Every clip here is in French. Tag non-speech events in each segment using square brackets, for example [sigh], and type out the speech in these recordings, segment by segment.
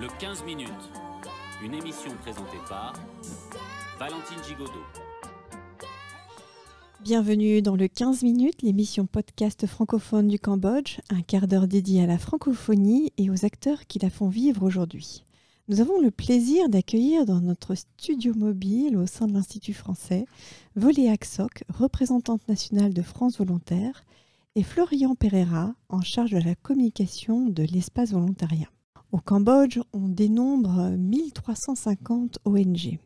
Le 15 minutes, une émission présentée par Valentine Gigaudot. Bienvenue dans le 15 minutes, l'émission podcast francophone du Cambodge, un quart d'heure dédié à la francophonie et aux acteurs qui la font vivre aujourd'hui. Nous avons le plaisir d'accueillir dans notre studio mobile au sein de l'Institut français Volé Axoc, représentante nationale de France Volontaire, et Florian Pereira, en charge de la communication de l'espace volontariat. Au Cambodge, on dénombre 1350 ONG.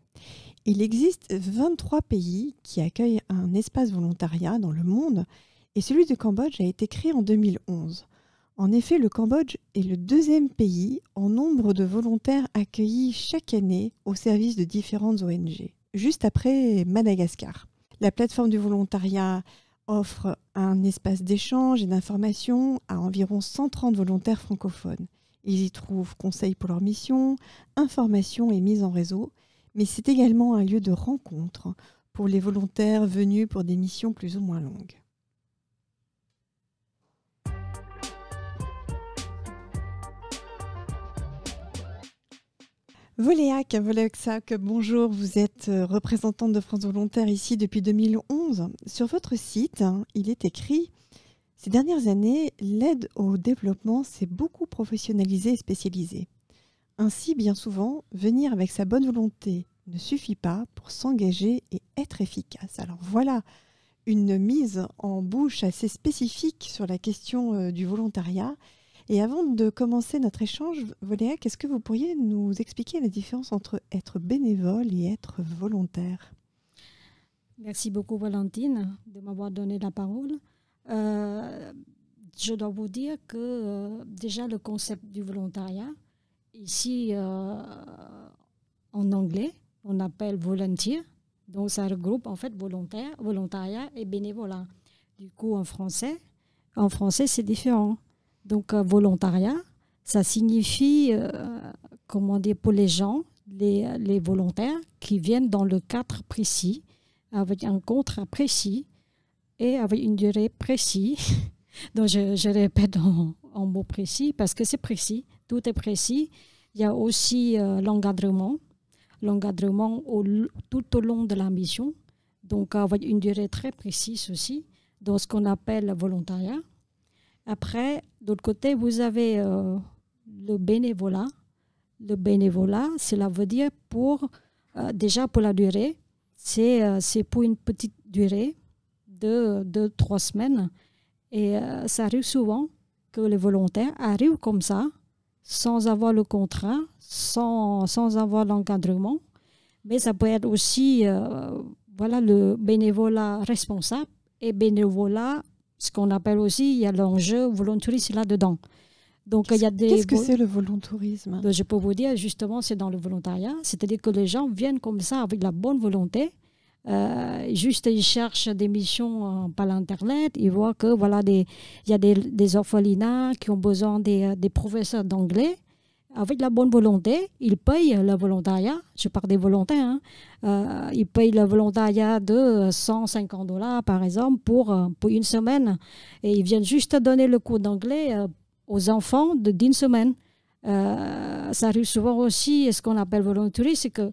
Il existe 23 pays qui accueillent un espace volontariat dans le monde et celui de Cambodge a été créé en 2011. En effet, le Cambodge est le deuxième pays en nombre de volontaires accueillis chaque année au service de différentes ONG, juste après Madagascar. La plateforme du volontariat offre un espace d'échange et d'information à environ 130 volontaires francophones. Ils y trouvent conseils pour leur mission, informations et mise en réseau, mais c'est également un lieu de rencontre pour les volontaires venus pour des missions plus ou moins longues. Voléac, Voléac, bonjour, vous êtes euh, représentante de France Volontaire ici depuis 2011. Sur votre site, hein, il est écrit ces dernières années, l'aide au développement s'est beaucoup professionnalisée et spécialisée. Ainsi, bien souvent, venir avec sa bonne volonté ne suffit pas pour s'engager et être efficace. Alors voilà une mise en bouche assez spécifique sur la question euh, du volontariat. Et avant de commencer notre échange, Voléa, quest ce que vous pourriez nous expliquer la différence entre être bénévole et être volontaire Merci beaucoup Valentine de m'avoir donné la parole. Euh, je dois vous dire que euh, déjà le concept du volontariat, ici euh, en anglais, on appelle volunteer. Donc ça regroupe en fait volontaire, volontariat et bénévolat. Du coup, en français, en français c'est différent. Donc volontariat, ça signifie, comment dire, pour les gens, les, les, volontaires qui viennent dans le cadre précis, avec un contrat précis et avec une durée précise. [laughs] Donc, je, répète en, en, mots précis parce que c'est précis, tout est précis. Il y a aussi euh, l'engagement, l'engagement tout au long de la mission, donc avec une durée très précise aussi, dans ce qu'on appelle le volontariat. Après, d'autre côté, vous avez euh, le bénévolat. Le bénévolat, cela veut dire pour, euh, déjà pour la durée, c'est pour une petite durée, de trois semaines. Et euh, ça arrive souvent que les volontaires arrivent comme ça, sans avoir le contrat, sans, avoir l'encadrement. Mais ça peut être aussi euh, voilà, le bénévolat responsable et bénévolat, ce qu'on appelle aussi, il y a l'enjeu volontariste là-dedans. Donc il y a des Qu'est-ce que c'est le volontourisme ben, Je peux vous dire justement, c'est dans le volontariat, c'est-à-dire que les gens viennent comme ça avec la bonne volonté euh, juste, ils cherchent des missions euh, par l'Internet. Ils voient que voilà, il y a des, orphelinats qui ont besoin euh, des, professeurs d'anglais. Avec la bonne volonté, ils payent le volontariat. Je parle des volontaires. Hein. ils payent le volontariat de 150 dollars, par exemple, pour, pour une semaine. Et ils viennent juste donner le cours d'anglais aux enfants d'une semaine. ça arrive souvent aussi, ce qu'on appelle volontarisme, c'est que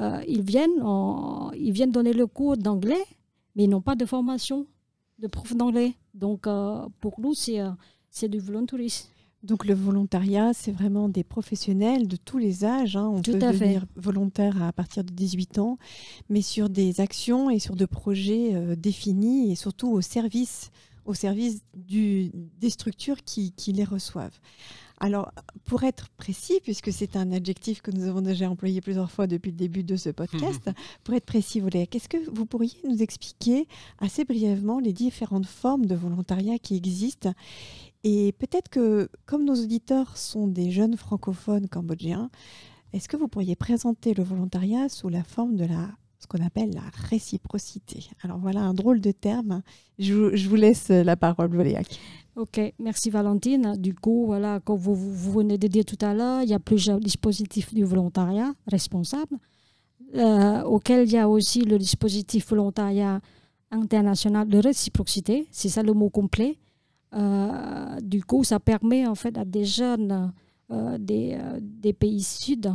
euh, ils, viennent ils viennent donner le cours d'anglais, mais ils n'ont pas de formation de prof d'anglais. Donc, euh, pour nous, euh, c'est, du volontarisme. Donc le volontariat, c'est vraiment des professionnels de tous les âges. Hein. On peut devenir volontaire à partir de 18 ans, mais sur des actions et sur des projets définis et surtout au service, au service du, des structures qui les reçoivent. Alors, pour être précis, puisque c'est un adjectif que nous avons déjà employé plusieurs fois depuis le début de ce podcast, mhm. pour être précis, qu'est-ce que vous pourriez nous expliquer assez brièvement les différentes formes de volontariat qui existent Et peut-être que, comme nos auditeurs sont des jeunes francophones cambodgiens, est-ce que vous pourriez présenter le volontariat sous la forme de la ce qu'on appelle la réciprocité. Alors voilà un drôle de terme. Je, vous laisse euh, la parole, Voléac. Ok, merci Valentine. Du coup, voilà, comme vous, venez de dire tout à l'heure, il y a plusieurs dispositifs du volontariat responsable, euh, auquel il y a aussi le dispositif volontariat international de réciprocité, c'est ça le mot complet. Euh, du coup, ça permet en fait à des jeunes des, pays sud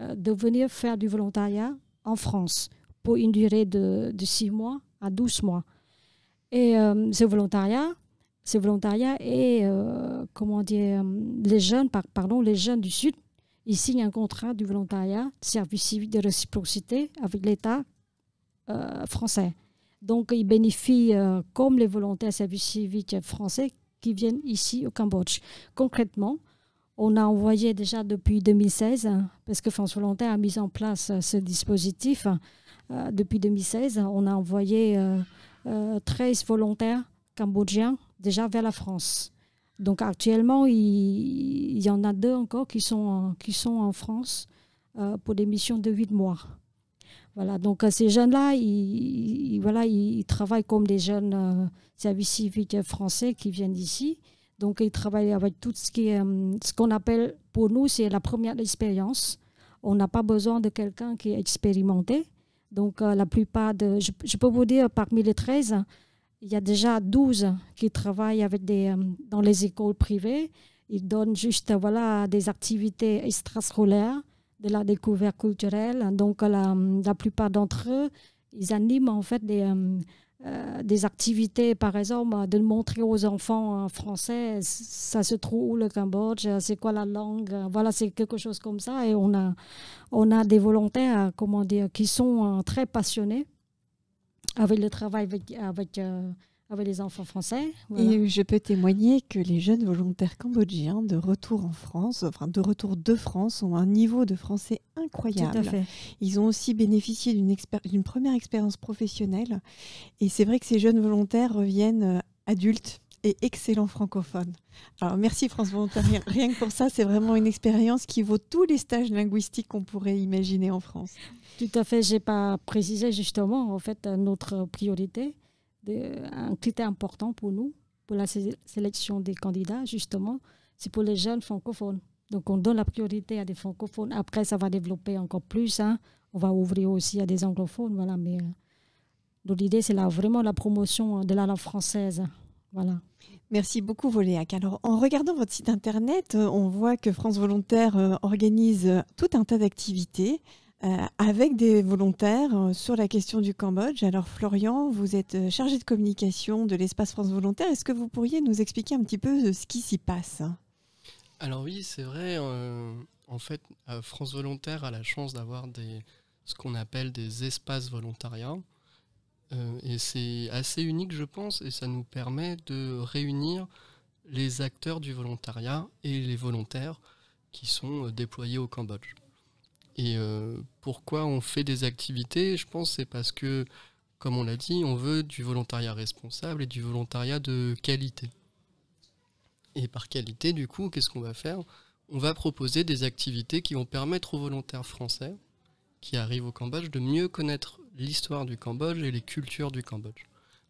de venir faire du volontariat en France pour une durée de, de 6 mois à 12 mois. Et euh, ce volontariat, ce volontariat et euh, comment dire, euh, les jeunes, par, les jeunes du Sud, ils signent un contrat du volontariat, service civique de réciprocité avec l'État français. Donc, ils bénéficient comme les volontaires service civique français qui viennent ici au Cambodge. Concrètement, on a envoyé déjà depuis 2016, parce que France Volontaire a mis en place euh, ce dispositif. Euh, depuis 2016, on a envoyé 13 euh, volontaires cambodgiens déjà vers la France. Donc actuellement, il, y en a deux encore qui sont en, qui sont en France pour des missions de 8 mois. Voilà, donc ces jeunes-là, ils, voilà, ils, travaillent comme des jeunes services civiques français qui viennent d'ici. Donc, ils travaillent avec tout ce qui euh, ce qu'on appelle pour nous, c'est la première expérience. On n'a pas besoin de quelqu'un qui est expérimenté. Donc, euh, la plupart de, je, peux vous dire, parmi les 13, il y a déjà 12 qui travaillent avec des, euh, dans les écoles privées. Ils donnent juste voilà, des activités extrascolaires, de la découverte culturelle. Donc, la plupart d'entre eux, ils animent en fait des, euh, des activités, par exemple, bah, de montrer aux enfants français, ça se trouve où le Cambodge, euh, c'est quoi la langue, euh, voilà, c'est quelque chose comme ça. Et on a, on a des volontaires, comment dire, qui sont très passionnés avec le travail avec, avec ah les enfants français. Et je peux témoigner que les jeunes volontaires cambodgiens de retour en France, enfin de retour de France, ont un niveau de français incroyable. Tout à fait. Ils ont aussi bénéficié d'une première expérience professionnelle. Et c'est vrai que ces jeunes volontaires reviennent euh, adultes et excellents francophones. Alors merci France Volontaire. Rien que pour ça, c'est vraiment une expérience qui vaut tous les stages linguistiques qu'on pourrait imaginer en France. Tout à fait. J'ai pas précisé justement en fait notre priorité un critère important pour nous, pour la sélection des candidats, justement, c'est pour les jeunes francophones. Donc, on donne la priorité à des francophones. Après, ça va développer encore plus. Hein. On va ouvrir aussi à des anglophones. Voilà, mais euh, l'idée, c'est vraiment la promotion hein, de la langue française. Voilà. Merci beaucoup, Voléac. Alors, en regardant votre site internet, euh, on voit que France Volontaire euh, organise tout un tas d'activités. Euh, avec des volontaires euh, sur la question du Cambodge. Alors Florian, vous êtes euh, chargé de communication de l'Espace France Volontaire. Est-ce que vous pourriez nous expliquer un petit peu ce qui s'y passe Alors oui, c'est vrai. en fait, France Volontaire a la chance d'avoir ce qu'on appelle des espaces volontariats. et c'est assez unique, je pense, et ça nous permet de réunir les acteurs du volontariat et les volontaires qui sont déployés au Cambodge. Et euh, pourquoi on fait des activités Je pense c'est parce que, comme on l'a dit, on veut du volontariat responsable et du volontariat de qualité. Et par qualité, du coup, qu'est-ce qu'on va faire On va proposer des activités qui vont permettre aux volontaires français qui arrivent au Cambodge de mieux connaître l'histoire du Cambodge et les cultures du Cambodge.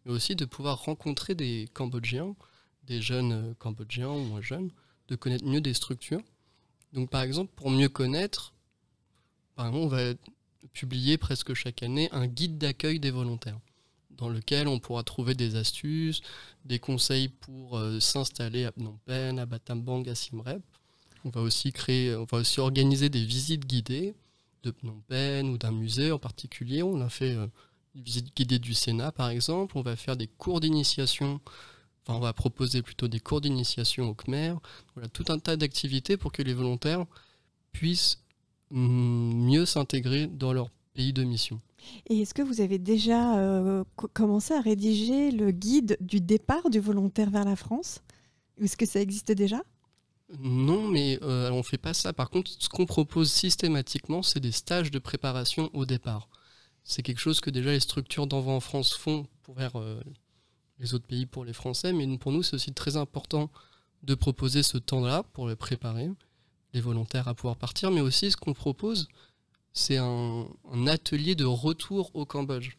Mais aussi de pouvoir rencontrer des Cambodgiens, des jeunes euh, Cambodgiens ou moins jeunes, de connaître mieux des structures. Donc par exemple, pour mieux connaître, exemple, on va publier presque chaque année un guide d'accueil des volontaires dans lequel on pourra trouver des astuces, des conseils pour euh, s'installer à Phnom Penh, à Battambang, à Simrep. On va aussi créer, on va aussi organiser des visites guidées de Phnom Penh ou d'un musée en particulier. On a fait une euh, visite guidée du Sénat par exemple. On va faire des cours d'initiation. Enfin, on va proposer plutôt des cours d'initiation au Khmer. Voilà tout un tas d'activités pour que les volontaires puissent Mm, mieux s'intégrer dans leur pays de mission. Et est-ce que vous avez déjà euh, commencé à rédiger le guide du départ du volontaire vers la France Est-ce que ça existe déjà non, mais euh, on ne fait pas ça. Par contre, ce qu'on propose systématiquement, c'est des stages de préparation au départ. C'est quelque chose que déjà les structures d'envoi en France font pour vers euh, les autres pays, pour les Français, mais pour nous, c'est aussi très important de proposer ce temps-là pour les préparer les volontaires à pouvoir partir, mais aussi ce qu'on propose, c'est un, atelier de retour au Cambodge.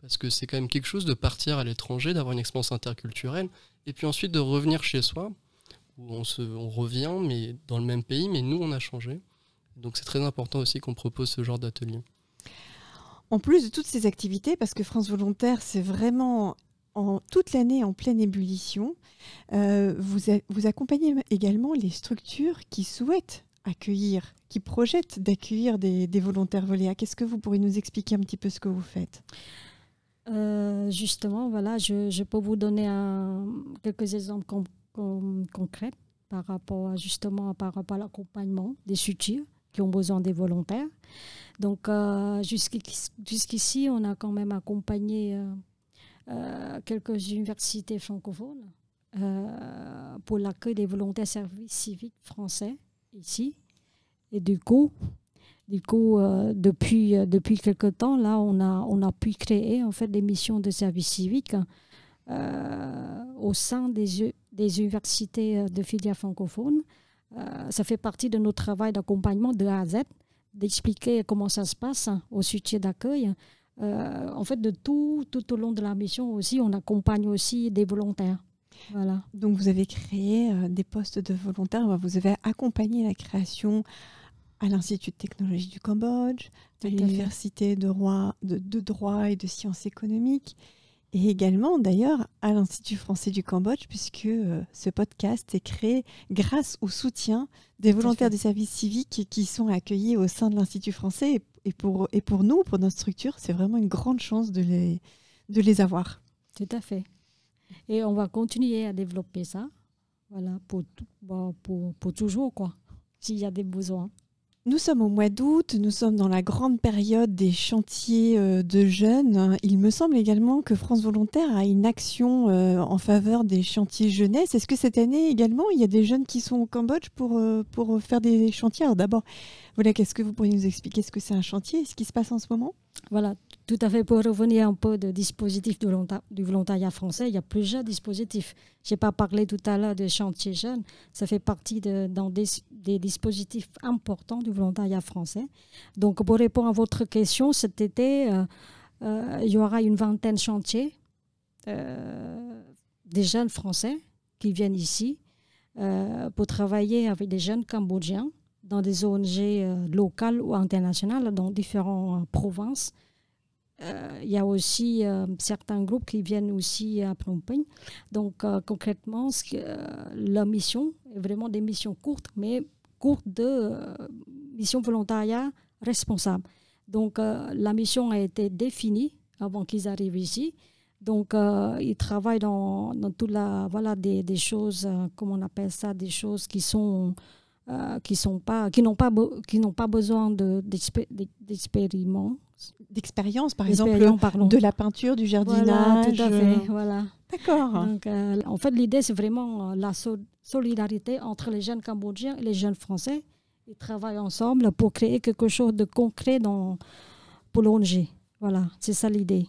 Parce que c'est quand même quelque chose de partir à l'étranger, d'avoir une expérience interculturelle, et puis ensuite de revenir chez soi, où on, se, revient mais dans le même pays, mais nous, on a changé. Donc c'est très important aussi qu'on propose ce genre d'atelier. En plus de toutes ces activités, parce que France Volontaire, c'est vraiment toute l'année en pleine ébullition. Euh, vous, accompagnez également les structures qui souhaitent accueillir, qui projettent d'accueillir des, volontaires voléa. Qu'est-ce que vous pourriez nous expliquer un petit peu ce que vous faites euh, Justement, voilà, je, peux vous donner quelques exemples concrets par rapport à, justement par rapport à l'accompagnement des sutures qui ont besoin des volontaires. Donc euh, jusqu'ici, on a quand même accompagné euh, quelques universités francophones euh, pour l'accueil des volontaires services civiques français ici. Et du coup, du coup, euh, depuis, depuis quelques temps, là, on a, on a pu créer en fait des missions de service civique au sein des, des universités de filières francophones ça fait partie de notre travail d'accompagnement de A à Z, d'expliquer comment ça se passe hein, au sujet d'accueil, en fait, de tout tout au long de la mission aussi, on accompagne aussi des volontaires. Voilà. Donc vous avez créé euh, des postes de volontaires, vous avez accompagné la création à l'Institut de technologie du Cambodge, à l'Université de, de droit et de sciences économiques et également d'ailleurs à l'Institut français du Cambodge, puisque euh, ce podcast est créé grâce au soutien des volontaires du service civique qui sont accueillis au sein de l'Institut français. Et pour, et pour nous, pour notre structure, c'est vraiment une grande chance de les, de les avoir. Tout à fait. Et on va continuer à développer ça, voilà, pour, bah, pour, pour toujours, quoi, s'il y a des besoins. Nous sommes au mois d'août, nous sommes dans la grande période des chantiers euh, de jeunes. Il me semble également que France Volontaire a une action euh, en faveur des chantiers jeunesse. Est-ce que cette année également, il y a des jeunes qui sont au Cambodge pour, euh, pour faire des chantiers Alors d'abord, voilà, qu'est-ce que vous pourriez nous expliquer ce que c'est un chantier et ce qui se passe en ce moment voilà, tout à fait. Pour revenir un peu de dispositif du, volontariat français, il y a plusieurs dispositifs. Je n'ai pas parlé tout à l'heure des chantiers jeunes. Ça fait partie dans des, dispositifs importants du volontariat français. Donc, pour répondre à votre question, cet été, euh, euh, il y aura une vingtaine de chantiers euh, des jeunes français qui viennent ici pour travailler avec des jeunes cambodgiens dans des ONG euh, locales ou internationales, dans différentes euh, provinces. Euh, il y a aussi certains groupes qui viennent aussi à Phnom Donc concrètement, la mission est vraiment des missions courtes, mais courtes de mission volontariat responsable. Donc la mission a été définie avant qu'ils arrivent ici. Donc, ils travaillent dans, dans toute la, voilà, des, des choses, comment on appelle ça, des choses qui sont euh, qui n'ont pas, qui pas, qui pas besoin d'expériments. D'expérience, par exemple, de la peinture, du jardinage. Voilà, tout à fait, voilà. D'accord. Euh, en fait, l'idée, c'est vraiment euh, la solidarité entre les jeunes cambodgiens et les jeunes français. Ils travaillent ensemble pour créer quelque chose de concret dans, pour l'ONG. Voilà, c'est ça l'idée.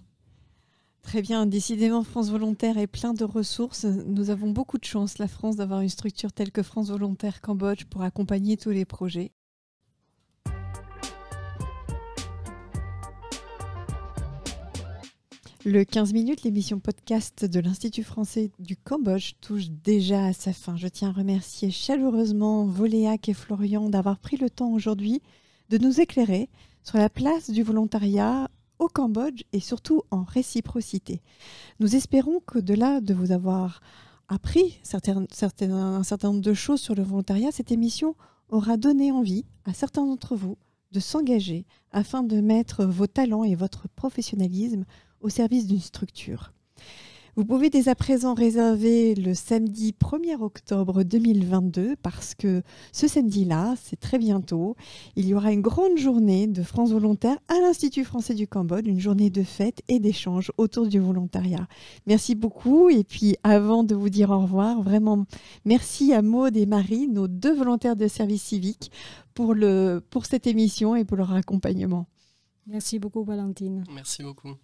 Très bien, décidément France Volontaire est plein de ressources. Nous avons beaucoup de chance, la France, d'avoir une structure telle que France Volontaire Cambodge pour accompagner tous les projets. Le 15 minutes, l'émission podcast de l'Institut français du Cambodge touche déjà à sa fin. Je tiens à remercier chaleureusement Voléac et Florian d'avoir pris le temps aujourd'hui de nous éclairer sur la place du volontariat au Cambodge et surtout en réciprocité. Nous espérons que de là de vous avoir appris un certain nombre de choses sur le volontariat, cette émission aura donné envie à certains d'entre vous de s'engager afin de mettre vos talents et votre professionnalisme au service d'une structure. Vous pouvez dès à présent réserver le samedi 1er octobre 2022 parce que ce samedi-là, c'est très bientôt, il y aura une grande journée de France Volontaire à l'Institut français du Cambodge, une journée de fête et d'échange autour du volontariat. Merci beaucoup et puis avant de vous dire au revoir, vraiment merci à Maude et Marie, nos deux volontaires de service civique, pour, le, pour cette émission et pour leur accompagnement. Merci beaucoup Valentine. Merci beaucoup.